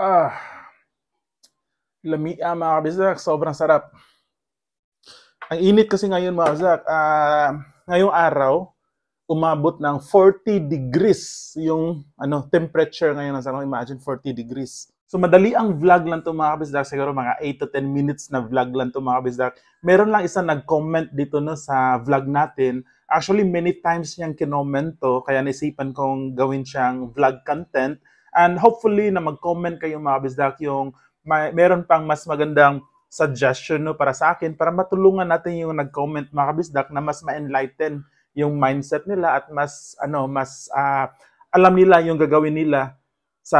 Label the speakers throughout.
Speaker 1: Ah, lami, ah, mga kabizak, sobrang sarap. Ang init kasi ngayon mga kabizak, ah, ngayong araw, umabot ng 40 degrees yung ano temperature ngayon ng sarong. Imagine 40 degrees. So madali ang vlog lang to mga kabisdak. Siguro mga 8 to 10 minutes na vlog lang to mga kabisdak. Meron lang isang nag-comment dito no sa vlog natin. Actually, many times niyang kinomento. Kaya naisipan kong gawin siyang vlog content And hopefully na mag-comment kayo mga bisdak yung may, meron pang mas magandang suggestion no, para sa akin para matulungan natin yung nag-comment mga kabisdak na mas ma-enlighten yung mindset nila at mas ano mas uh, alam nila yung gagawin nila sa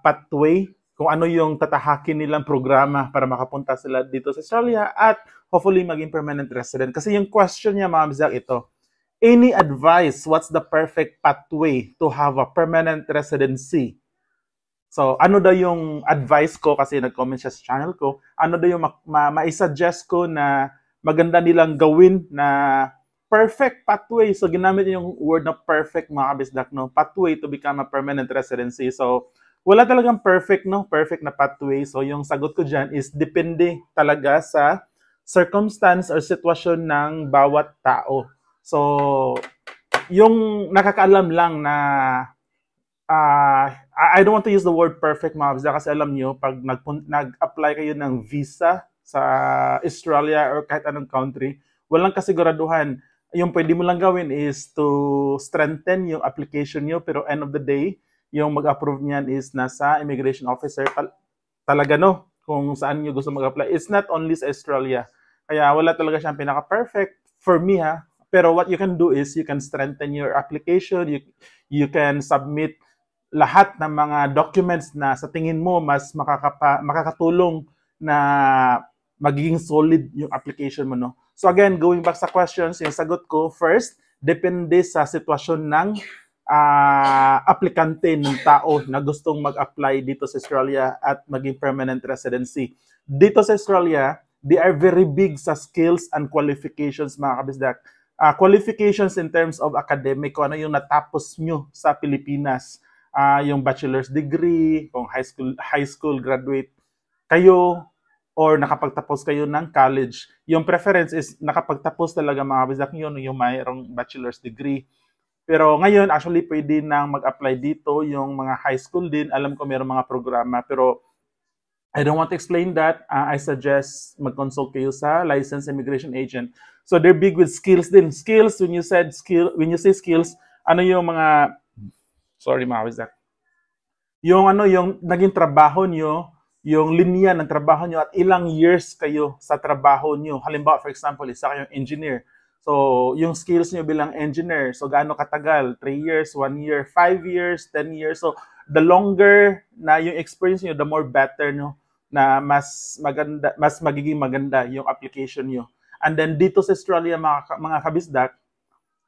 Speaker 1: pathway kung ano yung tatahakin nilang programa para makapunta sila dito sa Australia at hopefully maging permanent resident. Kasi yung question niya mga Mizak ito, any advice what's the perfect pathway to have a permanent residency So, ano daw yung advice ko kasi nag-comment siya sa channel ko, ano daw yung ma- ma- ma-suggest ko na maganda nilang gawin na perfect pathway. So, ginamit yung word na perfect mga kabisdak, no? Pathway to become a permanent residency. So, wala talagang perfect, no? Perfect na pathway. So, yung sagot ko dyan is depende talaga sa circumstance or sitwasyon ng bawat tao. So, yung nakakaalam lang na uh, I don't want to use the word perfect, Mavs, kasi alam nyo, pag nag-apply nag kayo ng visa sa Australia or kahit anong country, walang kasiguraduhan. Yung pwede mo lang gawin is to strengthen yung application nyo, pero end of the day, yung mag-approve niyan is nasa immigration officer. Tal- talaga no, kung saan nyo gusto mag-apply. It's not only sa Australia. Kaya wala talaga siyang pinaka-perfect for me ha. Pero what you can do is you can strengthen your application, you, you can submit lahat ng mga documents na sa tingin mo mas makakapa, makakatulong na magiging solid yung application mo, no? So again, going back sa questions, yung sagot ko, first, depende sa sitwasyon ng uh, aplikante ng tao na gustong mag-apply dito sa Australia at maging permanent residency. Dito sa Australia, they are very big sa skills and qualifications, mga kabisdak. Uh, qualifications in terms of academic, kung ano yung natapos nyo sa Pilipinas uh, yung bachelor's degree, kung high school high school graduate kayo or nakapagtapos kayo ng college. Yung preference is nakapagtapos talaga mga bizak yun yung mayroong bachelor's degree. Pero ngayon, actually, pwede nang mag-apply dito yung mga high school din. Alam ko mayroong mga programa, pero I don't want to explain that. Uh, I suggest mag-consult kayo sa licensed immigration agent. So they're big with skills din. Skills, when you said skill, when you say skills, ano yung mga Sorry, mawis that. Yung ano, yung naging trabaho nyo, yung linya ng trabaho nyo at ilang years kayo sa trabaho nyo. Halimbawa, for example, isa kayong engineer. So, yung skills nyo bilang engineer, so gaano katagal? 3 years, 1 year, 5 years, 10 years. So, the longer na yung experience nyo, the more better nyo na mas maganda, mas magiging maganda yung application nyo. And then dito sa Australia, mga, mga kabisdak,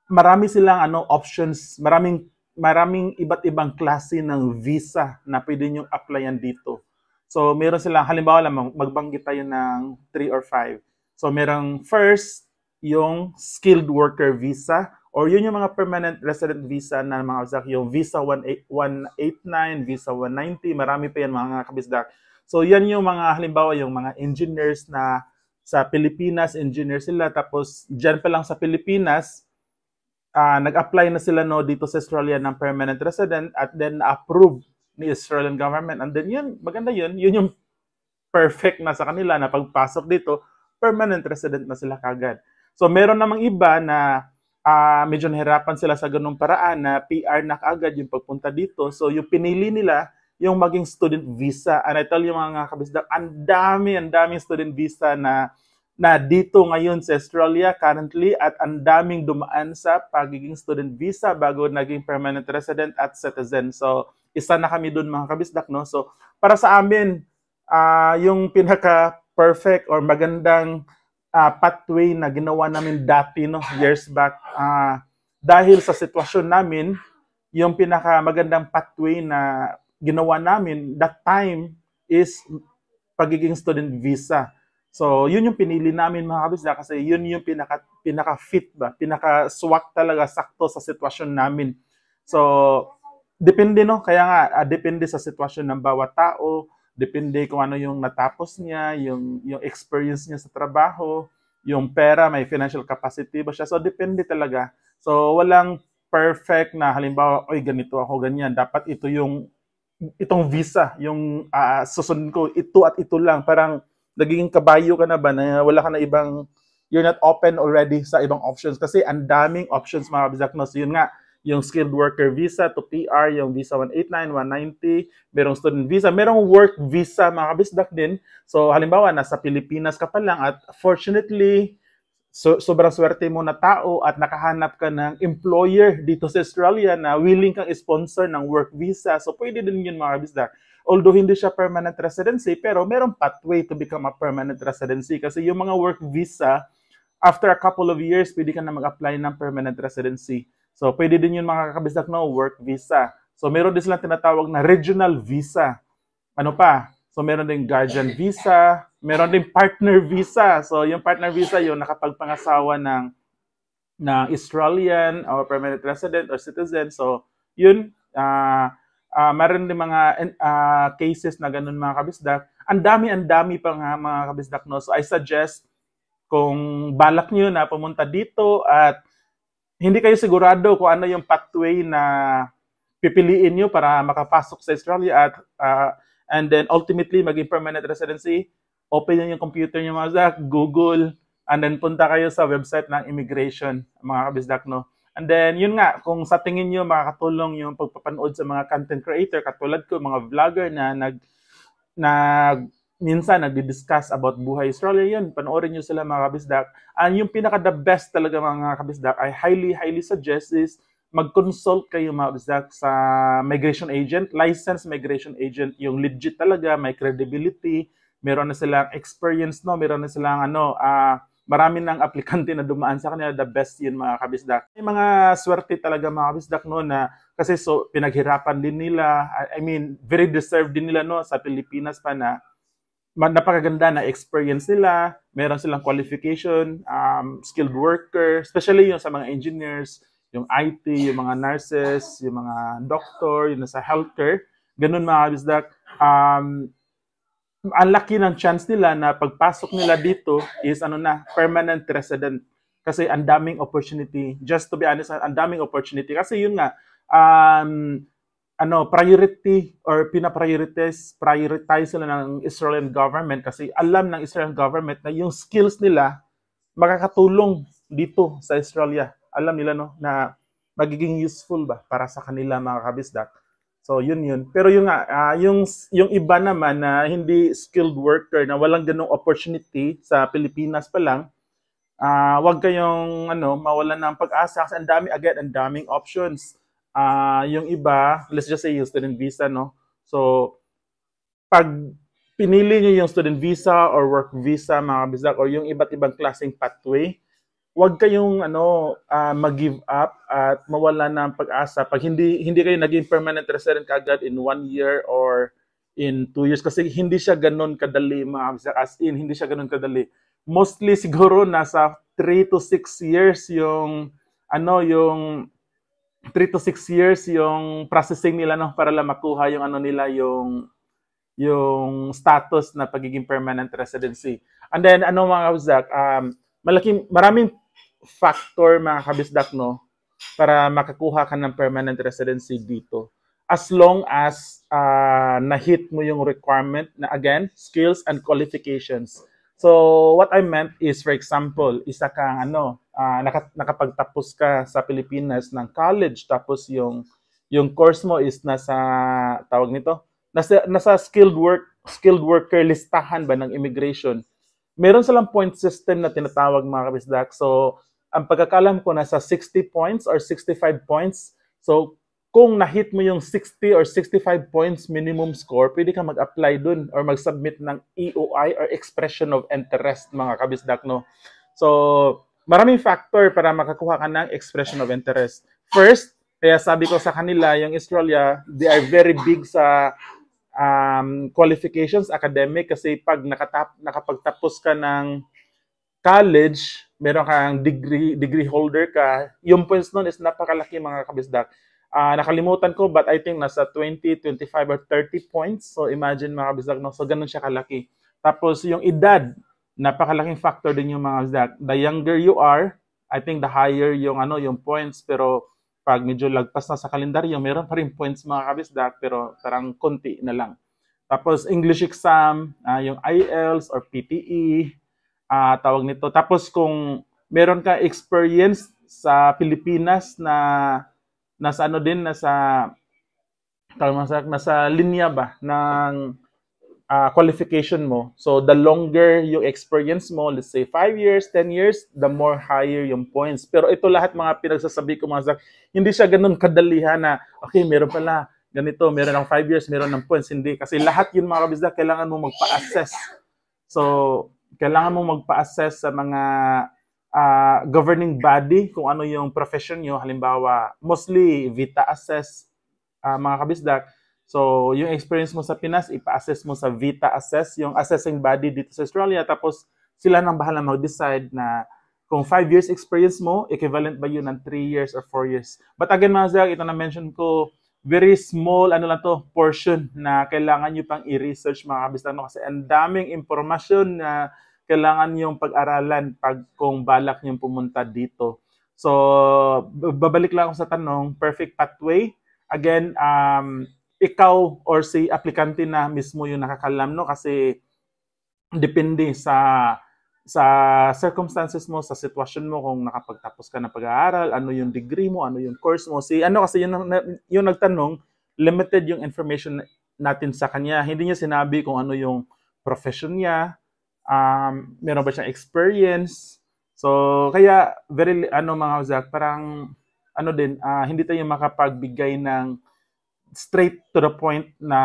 Speaker 1: marami silang ano, options, maraming maraming iba't ibang klase ng visa na pwede nyo applyan dito. So, meron silang, halimbawa lang, magbanggit tayo ng 3 or 5. So, merong first, yung skilled worker visa, or yun yung mga permanent resident visa na mga kabisdak, yung visa 189, visa 190, marami pa yan mga kabisdak. So, yan yung mga, halimbawa, yung mga engineers na sa Pilipinas, engineer sila, tapos dyan pa lang sa Pilipinas, uh, nag-apply na sila no dito sa Australia ng permanent resident at then approve ni Australian government. And then yun, maganda yun, yun yung perfect na sa kanila na pagpasok dito, permanent resident na sila kagad. So meron namang iba na uh, medyo nahirapan sila sa ganung paraan na PR na kagad yung pagpunta dito. So yung pinili nila, yung maging student visa. And I tell you mga kabisdak, ang dami, ang daming student visa na na dito ngayon sa Australia currently at ang daming dumaan sa pagiging student visa bago naging permanent resident at citizen. So, isa na kami doon mga kabisdak, no? So, para sa amin, uh, yung pinaka-perfect or magandang uh, pathway na ginawa namin dati, no? Years back. Uh, dahil sa sitwasyon namin, yung pinaka-magandang pathway na ginawa namin that time is pagiging student visa So, yun yung pinili namin mga kabisda ah, kasi yun yung pinaka, pinaka-fit ba, pinaka-swak talaga sakto sa sitwasyon namin. So, depende no, kaya nga, ah, depende sa sitwasyon ng bawat tao, depende kung ano yung natapos niya, yung, yung experience niya sa trabaho, yung pera, may financial capacity ba siya. So, depende talaga. So, walang perfect na halimbawa, oy ganito ako, ganyan. Dapat ito yung, itong visa, yung uh, susunod ko, ito at ito lang. Parang, nagiging kabayo ka na ba na wala ka na ibang, you're not open already sa ibang options? Kasi ang daming options mga kabizaknos. Yun nga, yung skilled worker visa to PR, yung visa 189, 190, merong student visa, merong work visa mga kabisdak din. So halimbawa, nasa Pilipinas ka pa lang at fortunately, so, sobrang swerte mo na tao at nakahanap ka ng employer dito sa Australia na willing kang sponsor ng work visa. So, pwede din yun mga kabisda although hindi siya permanent residency, pero merong pathway to become a permanent residency kasi yung mga work visa, after a couple of years, pwede ka na mag-apply ng permanent residency. So, pwede din yun mga kakabisdak no, work visa. So, meron din silang tinatawag na regional visa. Ano pa? So, meron din guardian visa, meron din partner visa. So, yung partner visa, yung nakapagpangasawa ng ng Australian or uh, permanent resident or citizen. So, yun, uh, uh, meron din mga uh, cases na ganun mga kabisdak. Ang dami, ang dami pa nga mga kabisdak. No? So I suggest kung balak niyo na pumunta dito at hindi kayo sigurado kung ano yung pathway na pipiliin niyo para makapasok sa Australia at uh, and then ultimately maging permanent residency, open niyo yung computer niyo mga kabisdak, Google, and then punta kayo sa website ng immigration, mga kabisdak, no? And then, yun nga, kung sa tingin nyo makakatulong yung pagpapanood sa mga content creator, katulad ko, mga vlogger na nag, na minsan nagdi-discuss about buhay Australia, yun, panoorin nyo sila mga kabisdak. And yung pinaka the best talaga mga kabisdak, I highly, highly suggest is mag-consult kayo mga kabisdak sa migration agent, licensed migration agent, yung legit talaga, may credibility, meron na silang experience, no? meron na silang ano, ah, uh, marami ng aplikante na dumaan sa kanila, the best yun mga kabisdak. May mga swerte talaga mga kabisdak noon na kasi so pinaghirapan din nila, I mean very deserved din nila no sa Pilipinas pa na napakaganda na experience nila, meron silang qualification, um, skilled worker, especially yung sa mga engineers, yung IT, yung mga nurses, yung mga doctor, yung nasa healthcare, ganun mga kabisdak. Um, ang laki ng chance nila na pagpasok nila dito is ano na, permanent resident. Kasi ang daming opportunity. Just to be honest, ang daming opportunity. Kasi yun nga, um, ano, priority or pinaprioritize, prioritize sila ng Israeli government kasi alam ng Israeli government na yung skills nila makakatulong dito sa Australia. Alam nila no na magiging useful ba para sa kanila mga kabisdak. So yun yun. Pero yung uh, ah, yung yung iba naman na hindi skilled worker na walang ganung opportunity sa Pilipinas pa lang, uh, ah, wag kayong ano mawalan ng pag-asa kasi ang dami again ang daming options. Uh, yung iba, let's just say yung student visa no. So pag pinili niyo yung student visa or work visa mga bisak or yung iba't ibang klaseng pathway, huwag kayong ano uh, mag-give up at mawala ng pag-asa pag hindi hindi kayo naging permanent resident kagad in one year or in two years kasi hindi siya ganun kadali mga as in hindi siya ganun kadali mostly siguro nasa 3 to 6 years yung ano yung 3 to 6 years yung processing nila no para lang makuha yung ano nila yung yung status na pagiging permanent residency. And then ano mga Uzak, um malaking maraming factor mga kabisdak no para makakuha ka ng permanent residency dito as long as uh, na-hit mo yung requirement na again, skills and qualifications. So what I meant is for example, isa kang ano, uh, naka, nakapagtapos ka sa Pilipinas ng college tapos yung yung course mo is nasa tawag nito, nasa nasa skilled work skilled worker listahan ba ng immigration. Meron silang point system na tinatawag mga kabisdak. So ang pagkakalam ko nasa 60 points or 65 points. So, kung na-hit mo yung 60 or 65 points minimum score, pwede ka mag-apply dun or mag-submit ng EOI or Expression of Interest, mga kabisdak, no? So, maraming factor para makakuha ka ng Expression of Interest. First, kaya sabi ko sa kanila, yung Australia, they are very big sa um, qualifications academic kasi pag nakatap, nakapagtapos ka ng college, meron kang degree, degree holder ka, yung points noon is napakalaki mga kabisdak. Uh, nakalimutan ko but I think nasa 20, 25 or 30 points. So imagine mga kabisdak, no? so ganun siya kalaki. Tapos yung edad, napakalaking factor din yung mga kabisdak. The younger you are, I think the higher yung ano yung points pero pag medyo lagpas na sa kalendaryo, meron pa rin points mga kabisdak pero parang konti na lang. Tapos English exam, uh, yung IELTS or PTE, uh, tawag nito. Tapos kung meron ka experience sa Pilipinas na nasa ano din nasa kalmasak nasa linya ba ng uh, qualification mo. So the longer yung experience mo, let's say 5 years, 10 years, the more higher yung points. Pero ito lahat mga pinagsasabi ko mga sak, hindi siya ganun kadalihan na okay, meron pala ganito, meron ng 5 years, meron ng points, hindi. Kasi lahat yun mga kabisda, kailangan mo magpa-assess. So, kailangan mong magpa-assess sa mga uh, governing body kung ano yung profession nyo. Halimbawa, mostly Vita Assess, uh, mga kabisdak. So, yung experience mo sa Pinas, ipa-assess mo sa Vita Assess, yung assessing body dito sa Australia. Tapos, sila nang bahala mag-decide na kung 5 years experience mo, equivalent ba yun ng 3 years or 4 years? But again, mga Zag, ito na-mention ko, very small, ano lang to, portion na kailangan nyo pang i-research mga kabistano kasi ang daming information na uh, kailangan yung pag-aralan pag kung balak niyong pumunta dito. So, babalik lang ako sa tanong, perfect pathway. Again, um, ikaw or si aplikante na mismo yung nakakalam, no? Kasi depende sa sa circumstances mo, sa sitwasyon mo, kung nakapagtapos ka na pag-aaral, ano yung degree mo, ano yung course mo. Si, ano kasi yung, yung nagtanong, limited yung information natin sa kanya. Hindi niya sinabi kung ano yung profession niya, um, meron ba siyang experience. So, kaya, very, ano mga Ozak, parang, ano din, uh, hindi tayo makapagbigay ng straight to the point na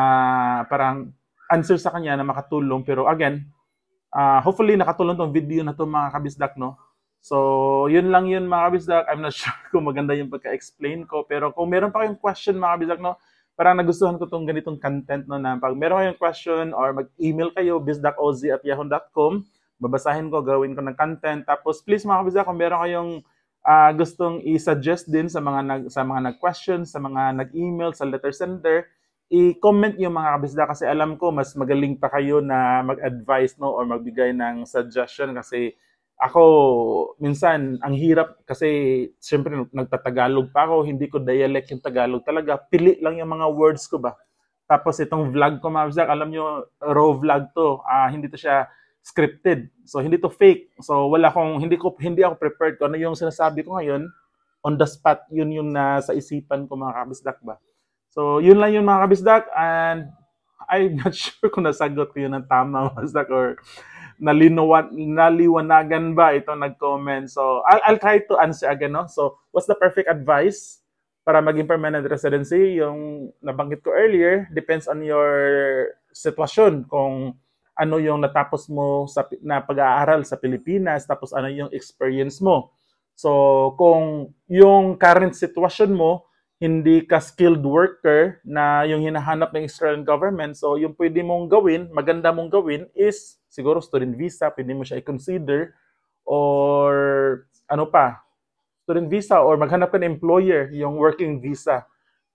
Speaker 1: parang answer sa kanya na makatulong. Pero again, uh, hopefully nakatulong tong video na to mga kabisdak, no? So, yun lang yun mga kabisdak. I'm not sure kung maganda yung pagka-explain ko. Pero kung meron pa kayong question mga kabisdak, no? parang nagustuhan ko tong ganitong content no na pag meron kayong question or mag-email kayo bizdacoz at yahoo.com, babasahin ko, gawin ko ng content. Tapos please mga kabizda, kung meron kayong uh, gustong i-suggest din sa mga nag, sa mga nag-question, sa mga nag-email, sa letter sender, i-comment niyo mga kabisda kasi alam ko mas magaling pa kayo na mag-advise no or magbigay ng suggestion kasi ako minsan ang hirap kasi siyempre nagtatagalog pa ako, hindi ko dialect yung Tagalog talaga. Pili lang yung mga words ko ba. Tapos itong vlog ko, Mavzak, alam nyo, raw vlog to. Uh, hindi to siya scripted. So hindi to fake. So wala kong hindi ko hindi ako prepared ko ano yung sinasabi ko ngayon on the spot yun yung nasa isipan ko mga kabisdak ba. So yun lang yung mga kabisdak and I'm not sure kung nasagot ko yun ng tama kabisdak or nalinawan, naliwanagan ba ito nag-comment. So, I'll, I'll try to answer again. No? So, what's the perfect advice para maging permanent residency? Yung nabanggit ko earlier, depends on your sitwasyon. Kung ano yung natapos mo sa, na pag-aaral sa Pilipinas, tapos ano yung experience mo. So, kung yung current sitwasyon mo, hindi ka skilled worker na yung hinahanap ng Israeli government. So, yung pwede mong gawin, maganda mong gawin is siguro student visa, pwede mo siya i-consider or ano pa, student visa or maghanap ka ng employer, yung working visa.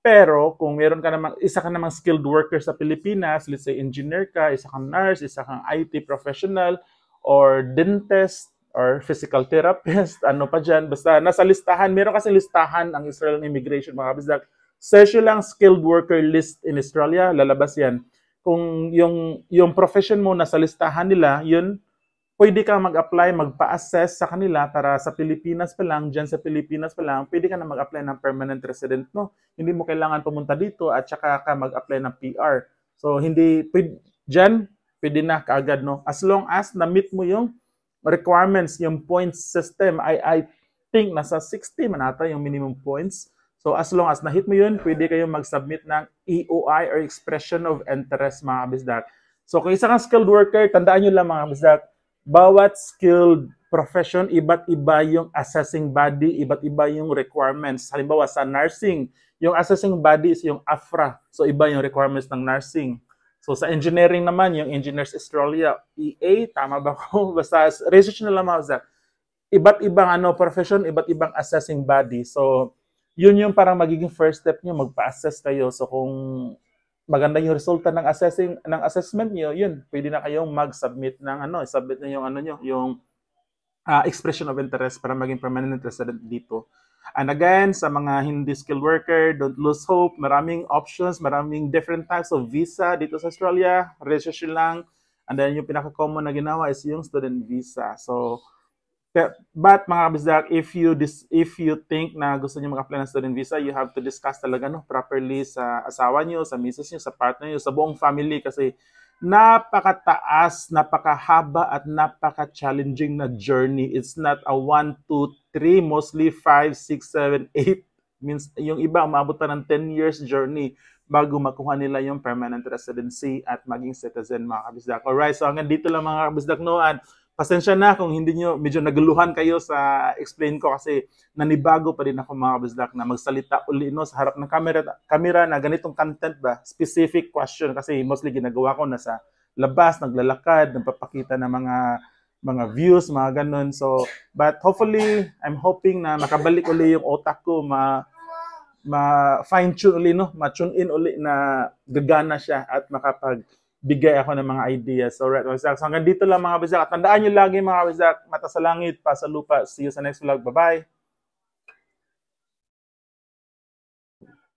Speaker 1: Pero kung meron ka namang, isa ka namang skilled worker sa Pilipinas, let's say engineer ka, isa kang nurse, isa kang IT professional, or dentist, or physical therapist, ano pa dyan. Basta nasa listahan, meron kasi listahan ang Israel Immigration, mga kabisdak. Search lang skilled worker list in Australia, lalabas yan. Kung yung, yung profession mo nasa listahan nila, yun, pwede ka mag-apply, magpa-assess sa kanila para sa Pilipinas pa lang, dyan sa Pilipinas pa lang, pwede ka na mag-apply ng permanent resident mo. No? Hindi mo kailangan pumunta dito at saka ka mag-apply ng PR. So, hindi, pwede, dyan, pwede na kaagad, no? As long as na-meet mo yung requirements, yung points system, I, I think nasa 60 man ata yung minimum points. So as long as na-hit mo yun, pwede kayong mag-submit ng EOI or Expression of Interest mga kabisdak. So kung isa kang skilled worker, tandaan nyo lang mga kabisdak, bawat skilled profession, iba't iba yung assessing body, iba't iba yung requirements. Halimbawa sa nursing, yung assessing body is yung AFRA. So iba yung requirements ng nursing. So sa engineering naman, yung Engineers Australia, EA, tama ba ko? Basta research na lang ako sa iba't ibang ano, profession, iba't ibang assessing body. So yun yung parang magiging first step nyo, magpa-assess kayo. So kung maganda yung resulta ng assessing ng assessment niyo, yun, pwede na kayong mag-submit ng ano, submit na yung ano niyo, yung uh, expression of interest para maging permanent resident dito. And again, sa mga hindi skilled worker, don't lose hope. Maraming options, maraming different types of visa dito sa Australia. Registration lang. And then yung pinaka-common na ginawa is yung student visa. So, but mga kabisdak, if you dis, if you think na gusto niyo mag-apply ng student visa, you have to discuss talaga no properly sa asawa niyo, sa misis niyo, sa partner niyo, sa buong family kasi napakataas, napakahaba at napaka-challenging na journey. It's not a 1, 2, 3, mostly 5, 6, 7, 8. Means, yung iba umabot pa ng 10 years journey bago makuha nila yung permanent residency at maging citizen mga kabisdak. Alright, so hanggang dito lang mga kabisdak noan pasensya na kung hindi nyo, medyo naguluhan kayo sa explain ko kasi nanibago pa din ako mga kabislak na magsalita uli no, sa harap ng camera, camera na ganitong content ba, specific question kasi mostly ginagawa ko na sa labas, naglalakad, nagpapakita ng mga mga views, mga ganun. So, but hopefully, I'm hoping na makabalik uli yung otak ko, ma, ma fine tune uli, no? ma tune in uli na gagana siya at makapag bigay ako ng mga ideas. So, right, mga Zach. So hanggang dito lang mga Zach. At tandaan nyo lagi mga Zach, mata sa langit, pa sa lupa. See you sa next vlog. Bye-bye!